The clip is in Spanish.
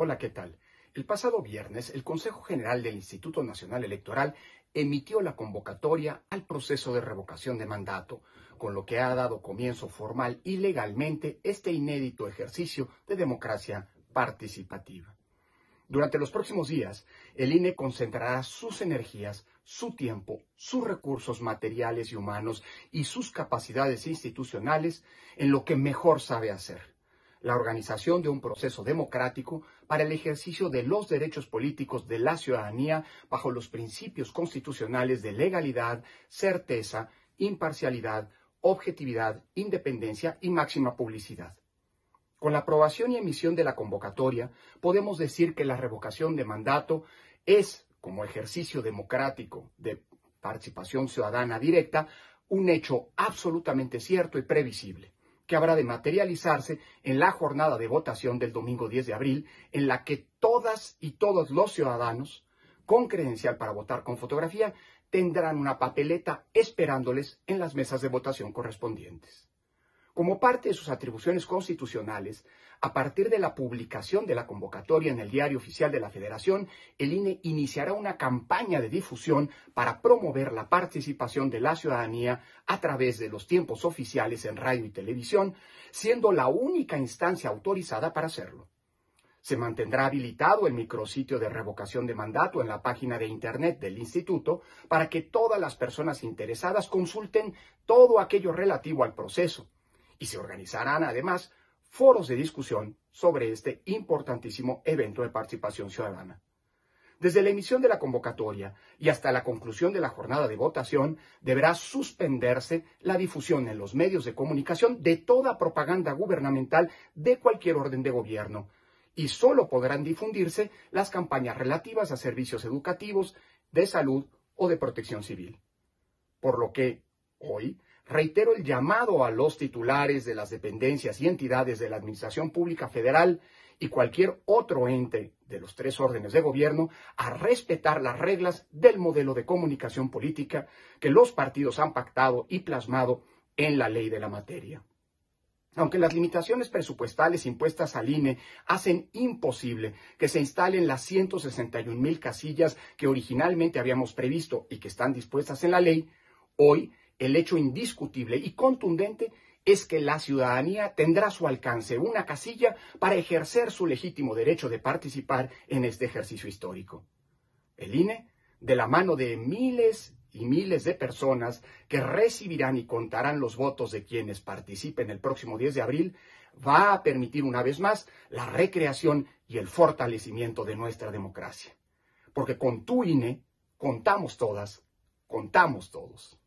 Hola, ¿qué tal? El pasado viernes, el Consejo General del Instituto Nacional Electoral emitió la convocatoria al proceso de revocación de mandato, con lo que ha dado comienzo formal y legalmente este inédito ejercicio de democracia participativa. Durante los próximos días, el INE concentrará sus energías, su tiempo, sus recursos materiales y humanos y sus capacidades institucionales en lo que mejor sabe hacer la organización de un proceso democrático para el ejercicio de los derechos políticos de la ciudadanía bajo los principios constitucionales de legalidad, certeza, imparcialidad, objetividad, independencia y máxima publicidad. Con la aprobación y emisión de la convocatoria, podemos decir que la revocación de mandato es, como ejercicio democrático de participación ciudadana directa, un hecho absolutamente cierto y previsible que habrá de materializarse en la jornada de votación del domingo 10 de abril, en la que todas y todos los ciudadanos con credencial para votar con fotografía tendrán una papeleta esperándoles en las mesas de votación correspondientes. Como parte de sus atribuciones constitucionales, a partir de la publicación de la convocatoria en el Diario Oficial de la Federación, el INE iniciará una campaña de difusión para promover la participación de la ciudadanía a través de los tiempos oficiales en radio y televisión, siendo la única instancia autorizada para hacerlo. Se mantendrá habilitado el micrositio de revocación de mandato en la página de Internet del Instituto para que todas las personas interesadas consulten todo aquello relativo al proceso y se organizarán además foros de discusión sobre este importantísimo evento de participación ciudadana. Desde la emisión de la convocatoria y hasta la conclusión de la jornada de votación, deberá suspenderse la difusión en los medios de comunicación de toda propaganda gubernamental de cualquier orden de gobierno, y solo podrán difundirse las campañas relativas a servicios educativos, de salud o de protección civil. Por lo que, hoy, reitero el llamado a los titulares de las dependencias y entidades de la Administración Pública Federal y cualquier otro ente de los tres órdenes de gobierno a respetar las reglas del modelo de comunicación política que los partidos han pactado y plasmado en la ley de la materia. Aunque las limitaciones presupuestales impuestas al INE hacen imposible que se instalen las 161 mil casillas que originalmente habíamos previsto y que están dispuestas en la ley, hoy el hecho indiscutible y contundente es que la ciudadanía tendrá a su alcance una casilla para ejercer su legítimo derecho de participar en este ejercicio histórico. El INE, de la mano de miles y miles de personas que recibirán y contarán los votos de quienes participen el próximo 10 de abril, va a permitir una vez más la recreación y el fortalecimiento de nuestra democracia. Porque con tu INE contamos todas, contamos todos.